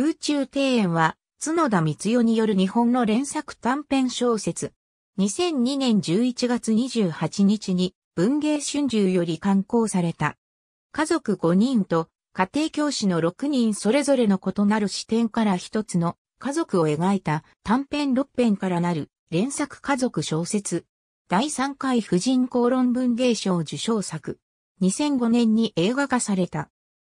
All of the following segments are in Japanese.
空中庭園は、角田光代による日本の連作短編小説。2002年11月28日に文芸春秋より刊行された。家族5人と家庭教師の6人それぞれの異なる視点から一つの家族を描いた短編6編からなる連作家族小説。第3回婦人公論文芸賞受賞作。2005年に映画化された。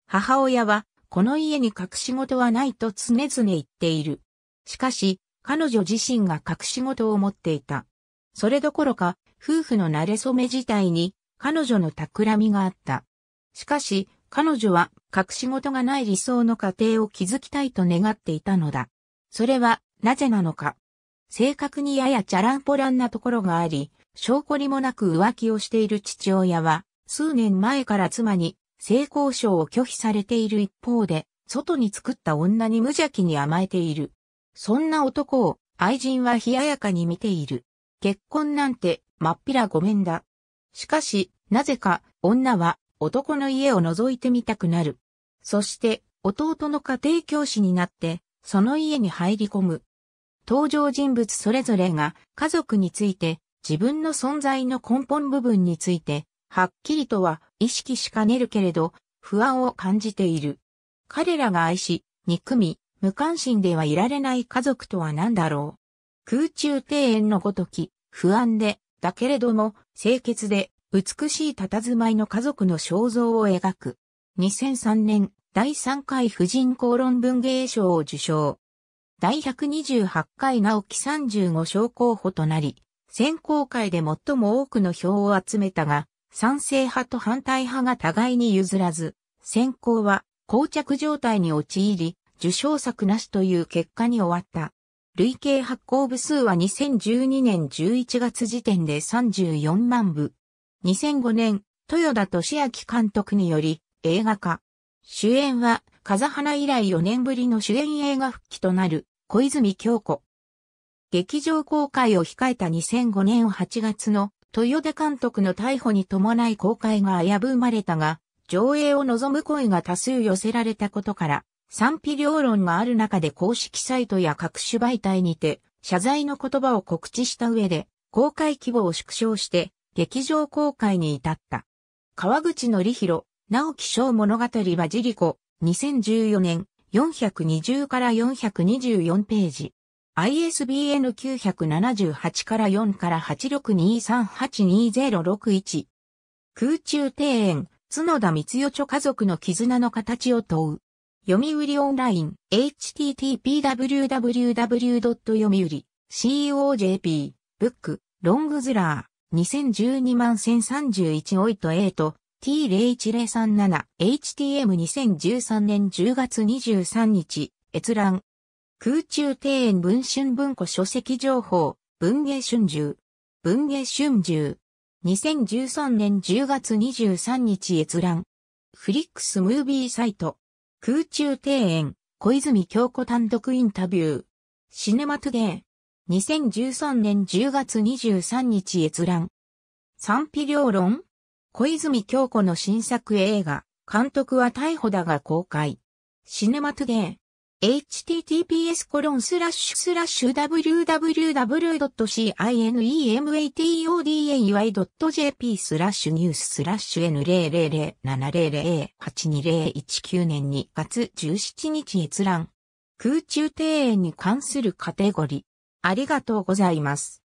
母親はこの家に隠し事はないと常々言っている。しかし、彼女自身が隠し事を持っていた。それどころか、夫婦の慣れ初め自体に、彼女の企みがあった。しかし、彼女は隠し事がない理想の家庭を築きたいと願っていたのだ。それは、なぜなのか。正確にややチャランポランなところがあり、証拠にもなく浮気をしている父親は、数年前から妻に性交渉を拒否されている一方で、外に作った女に無邪気に甘えている。そんな男を愛人は冷ややかに見ている。結婚なんて、まっぴらごめんだ。しかし、なぜか、女は男の家を覗いてみたくなる。そして、弟の家庭教師になって、その家に入り込む。登場人物それぞれが家族について、自分の存在の根本部分についてはっきりとは意識しかねるけれど、不安を感じている。彼らが愛し、憎み、無関心ではいられない家族とは何だろう。空中庭園のごとき、不安で、だけれども、清潔で、美しい佇まいの家族の肖像を描く。2003年、第3回婦人公論文芸賞を受賞。第128回直木35賞候補となり、選考会で最も多くの票を集めたが、賛成派と反対派が互いに譲らず、選考は膠着状態に陥り、受賞作なしという結果に終わった。累計発行部数は2012年11月時点で34万部。2005年、豊田俊明監督により映画化。主演は、風花以来4年ぶりの主演映画復帰となる、小泉京子。劇場公開を控えた2005年8月の豊田監督の逮捕に伴い公開が危ぶまれたが、上映を望む声が多数寄せられたことから、賛否両論がある中で公式サイトや各種媒体にて、謝罪の言葉を告知した上で、公開規模を縮小して、劇場公開に至った。川口則弘、直木賞物語はジリコ、2014年、420から424ページ。ISBN 978から4から862382061。空中庭園、角田光代著家族の絆の形を問う。読売オンライン、http://www. 読売、COJP、ブック、ロングズラー、2012万1031オイト A と T01037、HTM2013 年10月23日、閲覧。空中庭園文春文庫書籍情報、文芸春秋。文芸春秋。2013年10月23日閲覧。フリックスムービーサイト。空中庭園、小泉京子単独インタビュー。シネマトゥデー。2013年10月23日閲覧。賛否両論小泉京子の新作映画、監督は逮捕だが公開。シネマトゥデー。https www.cinematoday.jp スラッシュニューススラッシュ N00070082019 年2月17日閲覧。空中庭園に関するカテゴリー。ありがとうございます。